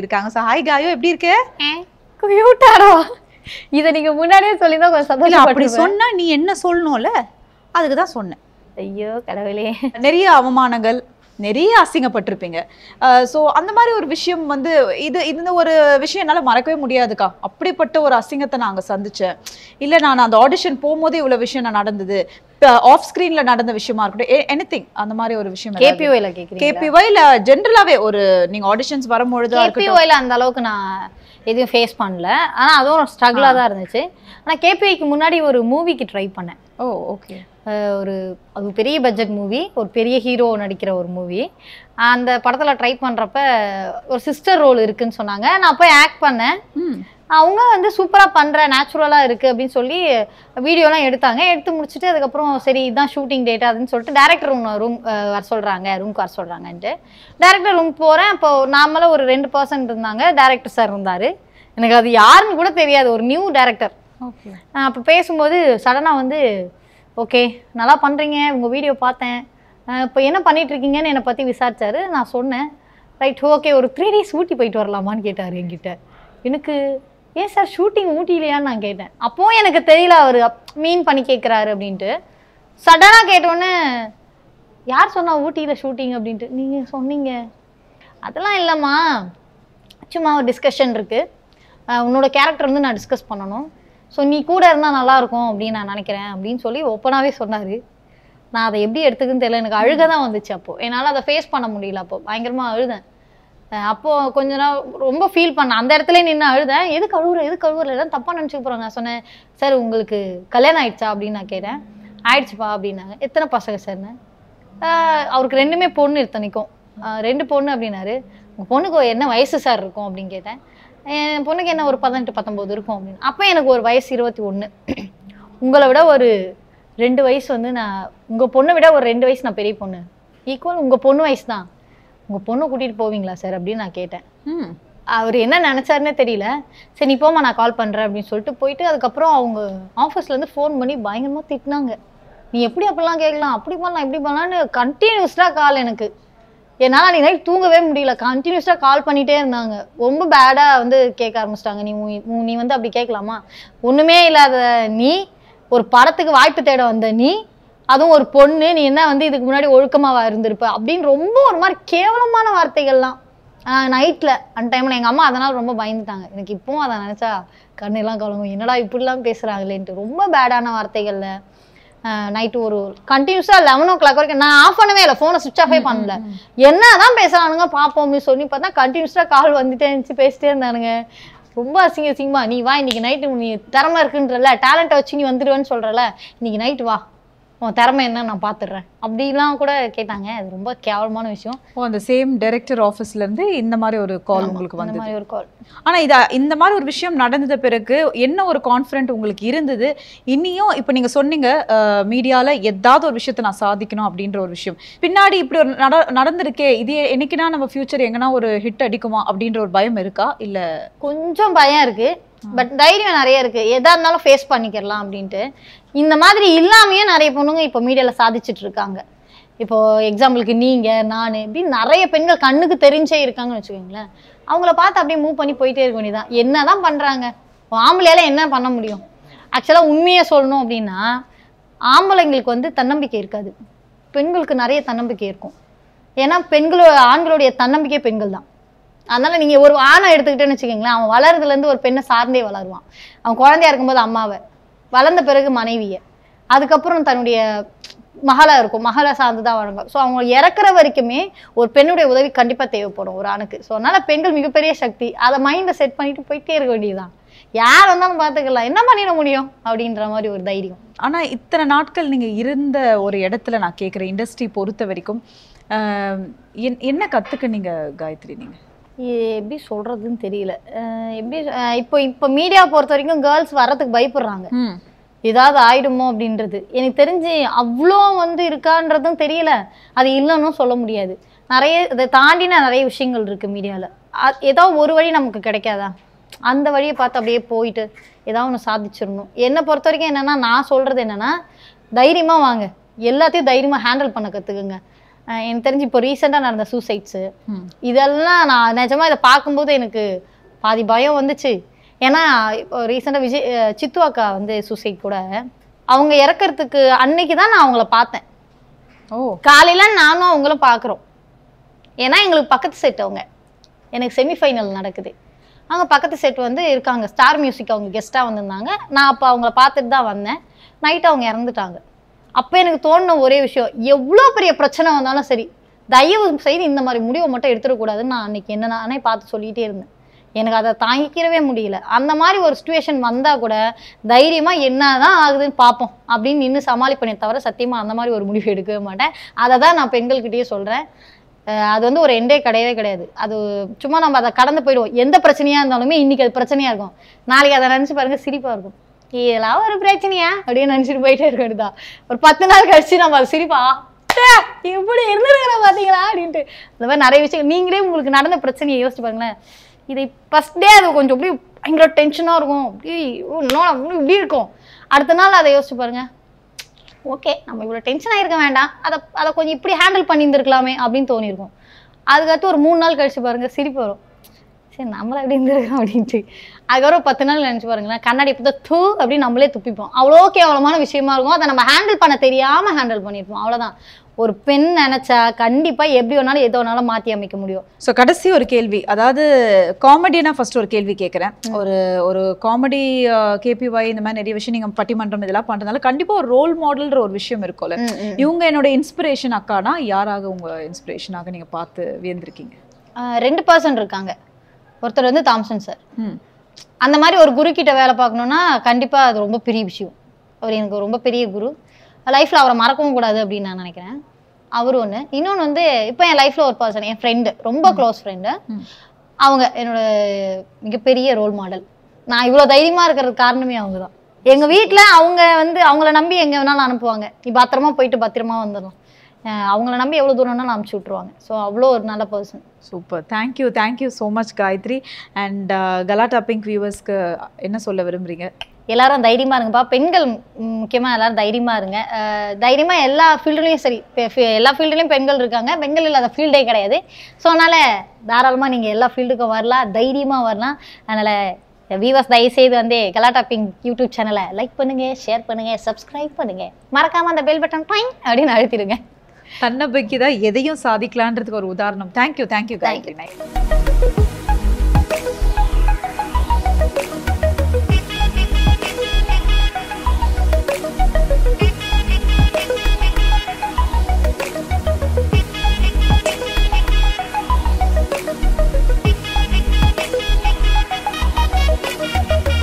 இருக்காங்க so hi காயோ எப்படி இருக்கு கியூட்டாரா இத நீங்க முன்னாடியே சொல்லியிருந்தா கொஞ்சம் சந்தோஷம் அப்படி சொன்னா நீ என்ன சொல்லணும்ல அதுக்கு தான் சொன்னேன் ஐயோ கடவுளே நிறைய அவமானங்கள் நிறைய அசிங்கப்பட்டிருப்பீங்க ஸோ அந்த மாதிரி ஒரு விஷயம் வந்து இது இந்த ஒரு விஷயம் என்னால் மறக்கவே முடியாதுக்கா அப்படிப்பட்ட ஒரு அசிங்கத்தை நான் அங்கே சந்தித்தேன் இல்லை நான் அந்த ஆடிஷன் போகும்போது இவ்வளோ விஷயம் நான் நடந்தது ஆஃப் ஸ்க்ரீனில் நடந்த விஷயமா இருக்கட்டும் எனி திங் அந்த மாதிரி ஒரு விஷயம் கேபிஒய்ல கேபிஒயில் ஜென்ரலாவே ஒரு நீங்க ஆடிஷன்ஸ் வரும்பொழுது கேபிஒயில் அந்த அளவுக்கு நான் எதுவும் ஃபேஸ் பண்ணல ஆனால் அதுவும் ஸ்ட்ரகிளாக தான் இருந்துச்சு ஆனால் கேபிஐக்கு முன்னாடி ஒரு மூவிக்கு ட்ரை பண்ணேன் ஓ ஓகே ஒரு அது பெரிய பட்ஜெட் மூவி ஒரு பெரிய ஹீரோ நடிக்கிற ஒரு மூவி அந்த படத்தில் ட்ரை பண்ணுறப்ப ஒரு சிஸ்டர் ரோல் இருக்குன்னு சொன்னாங்க நான் போய் ஆக்ட் பண்ணேன் அவங்க வந்து சூப்பராக பண்ணுற நேச்சுரலாக இருக்குது அப்படின்னு சொல்லி வீடியோலாம் எடுத்தாங்க எடுத்து முடிச்சுட்டு அதுக்கப்புறம் சரி இதுதான் ஷூட்டிங் டேட் அதுன்னு சொல்லிட்டு டேரக்டர் ரூம் ரூம் வர சொல்கிறாங்க ரூம்க்கு வர சொல்கிறாங்கன்ட்டு டேரக்டர் ரூம் போகிறேன் இப்போ நார்மலாக ஒரு ரெண்டு பர்சன் இருந்தாங்க டேரக்டர் சார் இருந்தார் எனக்கு அது யாருன்னு கூட தெரியாது ஒரு நியூ டேரக்டர் அப்போ பேசும்போது சடனாக வந்து ஓகே நல்லா பண்ணுறீங்க உங்கள் வீடியோ பார்த்தேன் இப்போ என்ன பண்ணிகிட்ருக்கீங்கன்னு என்னை பற்றி விசாரித்தார் நான் சொன்னேன் ரைட் ஓகே ஒரு த்ரீ டேஸ் ஊட்டி போயிட்டு வரலாமான்னு கேட்டார் என்கிட்ட எனக்கு ஏன் சார் ஷூட்டிங் ஊட்டிலையான்னு நான் கேட்டேன் அப்போவும் எனக்கு தெரியல அவர் மீன் பண்ணி கேட்குறாரு அப்படின்ட்டு சடனாக கேட்டோன்னே யார் சொன்னால் ஊட்டியில் ஷூட்டிங் அப்படின்ட்டு நீங்கள் சொன்னீங்க அதெல்லாம் இல்லைம்மா சும்மா ஒரு டிஸ்கஷன் இருக்குது உன்னோட கேரக்டர் வந்து நான் டிஸ்கஸ் பண்ணணும் ஸோ நீ கூட இருந்தால் நல்லாயிருக்கும் அப்படின்னு நான் நினைக்கிறேன் அப்படின்னு சொல்லி ஓப்பனாகவே சொன்னார் நான் அதை எப்படி எடுத்துக்குன்னு தெரியல எனக்கு அழுக தான் வந்துச்சு அப்போது என்னால் அதை ஃபேஸ் பண்ண முடியல அப்போது பயங்கரமாக அழுதேன் அப்போது கொஞ்ச நாள் ரொம்ப ஃபீல் பண்ணேன் அந்த இடத்துல நின்று அழுதேன் எது கழுவுற எது கழுவுற எல்லாம் தப்பாக நினச்சிக்க போகிறாங்க நான் சொன்னேன் சார் உங்களுக்கு கல்யாணம் ஆயிடுச்சா அப்படின்னு நான் கேட்டேன் ஆயிடுச்சுப்பா அப்படின்னாங்க எத்தனை பசங்க சார்னு அவருக்கு ரெண்டுமே பொண்ணு இத்தனைக்கும் ரெண்டு பொண்ணு அப்படின்னாரு உங்கள் பொண்ணுக்கு என்ன வயசு சார் இருக்கும் அப்படின்னு கேட்டேன் என் பொண்ணுக்கு என்ன ஒரு பதினெட்டு பத்தொம்போது இருக்கும் அப்படின்னு அப்போ எனக்கு ஒரு வயசு இருபத்தி ஒன்று உங்களை விட ஒரு ரெண்டு வயசு வந்து நான் உங்கள் பொண்ணை விட ஒரு ரெண்டு வயசு நான் பெரிய பொண்ணு ஈக்குவல் உங்கள் பொண்ணு வயசு தான் உங்கள் பொண்ணு கூட்டிகிட்டு போவீங்களா சார் அப்படின்னு நான் கேட்டேன் ம் அவர் என்ன நினச்சாருன்னே தெரியல சரி நீ போமா நான் கால் பண்ணுறேன் அப்படின்னு சொல்லிட்டு போயிட்டு அதுக்கப்புறம் அவங்க ஆஃபீஸ்லேருந்து ஃபோன் பண்ணி பயங்கரமாக திட்டினாங்க நீ எப்படி அப்படிலாம் கேட்கலாம் அப்படி பண்ணலாம் இப்படி பண்ணலான்னு கண்டினியூஸ்டாக கால் எனக்கு என்னால் அன்றைக்கி நைட் தூங்கவே முடியல கண்டினியூஸாக கால் பண்ணிகிட்டே இருந்தாங்க ரொம்ப பேடாக வந்து கேட்க ஆரம்பிச்சிட்டாங்க நீ நீ வந்து அப்படி கேட்கலாமா ஒன்றுமே இல்லாத நீ ஒரு படத்துக்கு வாய்ப்பு தேட வந்த நீ அதுவும் ஒரு பொண்ணு நீ என்ன வந்து இதுக்கு முன்னாடி ஒழுக்கமாக இருந்திருப்ப அப்படின்னு ரொம்ப ஒரு மாதிரி கேவலமான வார்த்தைகள்லாம் நைட்டில் அந்த டைமில் எங்கள் அம்மா அதனால் ரொம்ப பயந்துட்டாங்க எனக்கு இப்போவும் அதை நினச்சா கண்ணெல்லாம் கலங்கும் என்னடா இப்படிலாம் பேசுகிறாங்களேன்ட்டு ரொம்ப பேடான வார்த்தைகளில் நைட்டு ஒரு கண்டினியூஸாக லெவன் ஓ கிளாக் வரைக்கும் நான் ஆஃப் பண்ணவே இல்லை ஃபோனை சுவிச் ஆஃபே பண்ணல என்ன தான் பேசுகிறானுங்க பார்ப்போம்னு சொல்லி பார்த்தா கண்டினியூஸாக கால் வந்துட்டே இருந்துச்சு பேசிட்டே இருந்தானுங்க ரொம்ப அசிங்க அசிங்கமா நீ வா இன்னைக்கு நைட்டு நீ திறமை இருக்குன்றல டேலண்ட்டை வச்சு நீ வந்துடுவேன்னு சொல்கிறல இன்னைக்கு நைட்டு வா உன் திறமை என்ன நான் பார்த்துடுறேன் அப்படிலாம் கூட கேட்டாங்க அது ரொம்ப கேவலமான விஷயம் ஓ அந்த சேம் டைரக்டர் ஆஃபீஸ்லேருந்து இந்த மாதிரி ஒரு கால் உங்களுக்கு வந்து மாதிரி ஒரு கால் ஆனால் இதை இந்த மாதிரி ஒரு விஷயம் நடந்தது பிறகு என்ன ஒரு கான்ஃபிடென்ட் உங்களுக்கு இருந்தது இன்னியும் இப்போ நீங்கள் சொன்னீங்க மீடியாவில் ஏதாவது ஒரு விஷயத்தை நான் சாதிக்கணும் அப்படின்ற ஒரு விஷயம் பின்னாடி இப்படி ஒரு நட நடந்திருக்கே இது என்னைக்குனா நம்ம ஃபியூச்சர் எங்கன்னா ஒரு ஹிட் அடிக்குமா அப்படின்ற ஒரு பயம் இருக்கா இல்லை கொஞ்சம் பயம் இருக்குது பட் தைரியம் நிறைய இருக்குது எதாக இருந்தாலும் ஃபேஸ் பண்ணிக்கிறலாம் அப்படின்ட்டு இந்த மாதிரி இல்லாமையே நிறைய பொண்ணுங்க இப்போ மீடியாவில் சாதிச்சுட்டு இருக்காங்க இப்போ எக்ஸாம்பிளுக்கு நீங்கள் நான் இப்படி நிறைய பெண்கள் கண்ணுக்கு தெரிஞ்சே இருக்காங்கன்னு வச்சுக்கோங்களேன் அவங்கள பார்த்து அப்படியே மூவ் பண்ணி போயிட்டே இருக்க வேண்டியதான் என்ன தான் பண்ணுறாங்க ஆம்பளையால என்ன பண்ண முடியும் ஆக்சுவலாக உண்மையை சொல்லணும் அப்படின்னா ஆம்பளைங்களுக்கு வந்து தன்னம்பிக்கை இருக்காது பெண்களுக்கு நிறைய தன்னம்பிக்கை இருக்கும் ஏன்னா பெண்களோ ஆண்களுடைய தன்னம்பிக்கை பெண்கள் தான் அதனால் நீங்கள் ஒரு ஆணை எடுத்துக்கிட்டேன்னு வச்சுக்கோங்களேன் அவன் வளர்றதுலேருந்து ஒரு பெண்ணை சார்ந்தே வளருவான் அவன் குழந்தையா இருக்கும்போது அம்மாவை வளர்ந்த பிறகு மனைவியை அதுக்கப்புறம் தன்னுடைய மகளை இருக்கும் மகளை சார்ந்து தான் வழங்க ஸோ அவங்க இறக்குற வரைக்குமே ஒரு பெண்ணுடைய உதவி கண்டிப்பாக தேவைப்படும் ஒரு அணுக்கு ஸோ அதனால் பெண்கள் மிகப்பெரிய சக்தி அதை மைண்டில் செட் பண்ணிட்டு போயிட்டே இருக்க வேண்டியதுதான் யார் வந்தாலும் பார்த்துக்கலாம் என்ன பண்ணிட முடியும் அப்படின்ற மாதிரி ஒரு தைரியம் ஆனால் இத்தனை நாட்கள் நீங்கள் இருந்த ஒரு இடத்துல நான் கேட்குற இண்டஸ்ட்ரி பொறுத்த வரைக்கும் என்ன கற்றுக்க நீங்கள் காயத்ரி நீங்கள் எப்படி சொல்றதுன்னு தெரியல எப்படி இப்போ இப்போ மீடியா பொறுத்த வரைக்கும் கேர்ள்ஸ் வர்றதுக்கு பயப்படுறாங்க ஏதாவது ஆயிடுமோ அப்படின்றது எனக்கு தெரிஞ்சு அவ்வளோ வந்து இருக்கான்றதும் தெரியல அது இல்லைன்னு சொல்ல முடியாது நிறைய இதை தாண்டின நிறைய விஷயங்கள் இருக்குது மீடியாவில் ஏதோ ஒரு வழி நமக்கு கிடைக்காதா அந்த வழியை பார்த்து அப்படியே போயிட்டு ஏதாவது ஒன்று சாதிச்சிடணும் என்னை பொறுத்த வரைக்கும் என்னென்னா நான் சொல்கிறது என்னென்னா தைரியமாக வாங்க எல்லாத்தையும் தைரியமாக ஹேண்டில் பண்ண கற்றுக்குங்க எனக்கு தெரிஞ்சு இப்போ ரீசெண்டாக நடந்த சூசைட்ஸு இதெல்லாம் நான் நிஜமாக இதை பார்க்கும்போது எனக்கு பாதி பயம் வந்துச்சு ஏன்னா இப்போ ரீசெண்டாக விஜய் சித்து அக்கா வந்து சூசைட் கூட அவங்க இறக்கிறதுக்கு அன்னைக்கு தான் நான் அவங்கள பார்த்தேன் ஓ காலையில் நானும் அவங்களும் பார்க்குறோம் ஏன்னா எங்களுக்கு பக்கத்து செட் அவங்க எனக்கு செமிஃபைனல் நடக்குது அவங்க பக்கத்து செட் வந்து இருக்காங்க ஸ்டார் மியூசிக் அவங்க கெஸ்ட்டாக வந்திருந்தாங்க நான் அப்போ அவங்கள பார்த்துட்டு தான் வந்தேன் நைட்டு அவங்க இறந்துட்டாங்க அப்போ எனக்கு தோணுன ஒரே விஷயம் எவ்வளோ பெரிய பிரச்சனை வந்தாலும் சரி தயவு செய்து இந்த மாதிரி முடிவை மட்டும் எடுத்துடக்கூடாதுன்னு நான் அன்னைக்கு என்னென்னே பார்த்து சொல்லிகிட்டே இருந்தேன் எனக்கு அதை தாங்கிக்கிறவே முடியல அந்த மாதிரி ஒரு சுச்சுவேஷன் வந்தால் கூட தைரியமாக என்ன தான் ஆகுதுன்னு பார்ப்போம் அப்படின்னு நின்று சமாளிப்பனே தவிர சத்தியமாக அந்த மாதிரி ஒரு முடிவு எடுக்கவே மாட்டேன் அதை தான் நான் பெண்கள்கிட்டயே சொல்கிறேன் அது வந்து ஒரு எண்டே கிடையவே கிடையாது அது சும்மா நம்ம அதை கடந்து போயிடுவோம் எந்த பிரச்சனையாக இருந்தாலுமே இன்றைக்கி அது பிரச்சனையாக இருக்கும் நாளைக்கு அதை நினச்சி பாருங்கள் சிரிப்பாக இருக்கும் இதெல்லாம் ஒரு பிரச்சனையா அப்படின்னு நினச்சிட்டு போயிட்டே இருக்கிறது தான் ஒரு பத்து நாள் கழிச்சு நம்ம அதை சிரிப்பா இப்படி இருந்திருக்கிற பார்த்தீங்களா அப்படின்ட்டு இந்த மாதிரி நிறைய விஷயம் நீங்களே உங்களுக்கு நடந்த பிரச்சனையை யோசிச்சு பாருங்களேன் இதை ஃபஸ்ட் டே அது கொஞ்சம் அப்படி பயங்கர டென்ஷனாக இருக்கும் அப்படி இன்னும் இப்படி இருக்கும் அடுத்த நாள் அதை யோசிச்சு பாருங்க ஓகே நம்ம இவ்வளோ டென்ஷன் ஆகிருக்க வேண்டாம் அதை அதை கொஞ்சம் இப்படி ஹேண்டில் பண்ணியிருந்துருக்கலாமே அப்படின்னு தோணியிருக்கும் அதுக்கடுத்து ஒரு மூணு நாள் கழிச்சு பாருங்கள் சிரிப்பு வரும் சரி நம்மள எப்படி இருந்திருக்கோம் அப்படின்ட்டு அதுக்கப்புறம் பத்து நாள் நினச்சி பாருங்களேன் கண்ணாடி இப்போ தான் தூ அப்படின்னு நம்மளே துப்பிப்போம் அவ்வளோ கேவலமான விஷயமா இருக்கும் அதை நம்ம ஹேண்டில் பண்ண தெரியாமல் ஹேண்டில் பண்ணியிருப்போம் அவ்வளோதான் ஒரு பெண் நினச்சா கண்டிப்பாக எப்படி வேணாலும் ஏதோ வேணாலும் மாற்றி அமைக்க முடியும் ஸோ கடைசி ஒரு கேள்வி அதாவது காமெடினா ஃபர்ஸ்ட் ஒரு கேள்வி கேட்குறேன் ஒரு ஒரு காமெடி கேபிஒய் இந்த மாதிரி நிறைய விஷயம் நீங்கள் பட்டிமன்றம் இதெல்லாம் பண்ணுறதுனால கண்டிப்பாக ஒரு ரோல் மாடல்ன்ற ஒரு விஷயம் இருக்கும்ல இவங்க என்னோட இன்ஸ்பிரேஷன் அக்கானா யாராக உங்கள் இன்ஸ்பிரேஷனாக நீங்கள் பார்த்து வியந்திருக்கீங்க ரெண்டு பர்சன் இருக்காங்க ஒருத்தர் வந்து தாம்சன் சார் அந்த மாதிரி ஒரு குரு கிட்ட வேலை பார்க்கணுன்னா கண்டிப்பாக அது ரொம்ப பெரிய விஷயம் அவர் எனக்கு ரொம்ப பெரிய குரு லைஃப்பில் அவரை மறக்கவும் கூடாது அப்படின்னு நான் நினைக்கிறேன் அவர் ஒன்று இன்னொன்று வந்து இப்போ என் லைஃப்பில் ஒரு பர்சன் என் ஃப்ரெண்டு ரொம்ப க்ளோஸ் ஃப்ரெண்டு அவங்க என்னோட மிகப்பெரிய ரோல் மாடல் நான் இவ்வளோ தைரியமாக இருக்கிறது காரணமே அவங்க தான் எங்கள் வீட்டில் அவங்க வந்து அவங்கள நம்பி எங்கே வேணாலும் அனுப்புவாங்க நீ பத்திரமா போயிட்டு பத்திரமா வந்துடலாம் அவங்கள நம்பி எவ்வளோ தூரம்னாலும் அமுச்சு விட்ருவாங்க ஸோ அவ்வளோ ஒரு நல்ல person super thank you thank you so much Gayathri and Galatta pink வியூவர்ஸ்க்கு என்ன சொல்ல விரும்புகிறீங்க எல்லாரும் தைரியமாக இருங்கப்பா பெண்கள் முக்கியமாக எல்லாரும் தைரியமாக இருங்க தைரியமாக எல்லா ஃபீல்டுலேயும் சரி எல்லா ஃபீல்டுலேயும் பெண்கள் இருக்காங்க பெண்கள் இல்லாத ஃபீல்டே கிடையாது ஸோ அதனால் தாராளமாக நீங்கள் எல்லா ஃபீல்டுக்கும் வரலாம் தைரியமாக வரலாம் அதனால் வீவர்ஸ் தயவுசெய்து வந்து கலாட்டா பிங்க் யூடியூப் சேனலை லைக் பண்ணுங்கள் ஷேர் பண்ணுங்கள் சப்ஸ்கிரைப் பண்ணுங்கள் மறக்காமல் அந்த பெல் பட்டன் டாங் அப்படின்னு அழுத்திடுங்க தன்னம்பிக்கை தான் எதையும் சாதிக்கலான்றதுக்கு ஒரு உதாரணம் தேங்க்யூ தேங்க்யூ தேங்க்யூ நாயக்